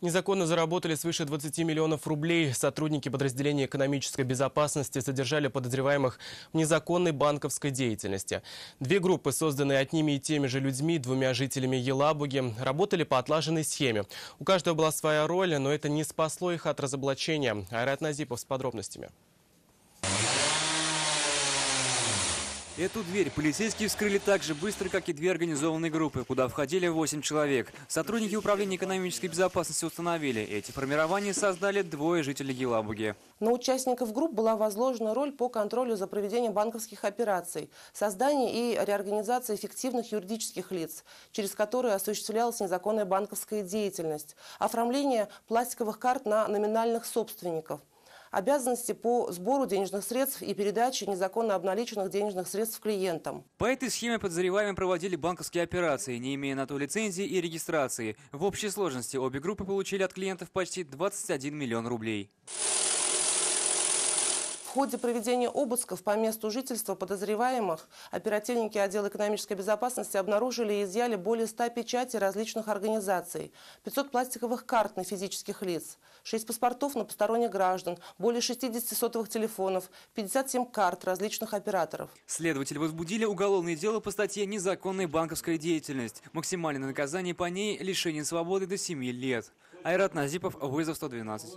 Незаконно заработали свыше 20 миллионов рублей. Сотрудники подразделения экономической безопасности содержали подозреваемых в незаконной банковской деятельности. Две группы, созданные одними и теми же людьми, двумя жителями Елабуги, работали по отлаженной схеме. У каждого была своя роль, но это не спасло их от разоблачения. Айрат Назипов с подробностями. Эту дверь полицейские вскрыли так же быстро, как и две организованные группы, куда входили 8 человек. Сотрудники Управления экономической безопасности установили, эти формирования создали двое жителей Елабуги. На участников групп была возложена роль по контролю за проведением банковских операций, создании и реорганизации эффективных юридических лиц, через которые осуществлялась незаконная банковская деятельность, оформление пластиковых карт на номинальных собственников – обязанности по сбору денежных средств и передаче незаконно обналиченных денежных средств клиентам. По этой схеме подозреваемые проводили банковские операции, не имея на то лицензии и регистрации. В общей сложности обе группы получили от клиентов почти 21 миллион рублей ходе проведения обысков по месту жительства подозреваемых оперативники отдела экономической безопасности обнаружили и изъяли более 100 печатей различных организаций, 500 пластиковых карт на физических лиц, 6 паспортов на посторонних граждан, более 60 сотовых телефонов, 57 карт различных операторов. Следователи возбудили уголовное дело по статье «Незаконная банковская деятельность». Максимальное наказание по ней – лишение свободы до 7 лет. Айрат Назипов, вызов 112.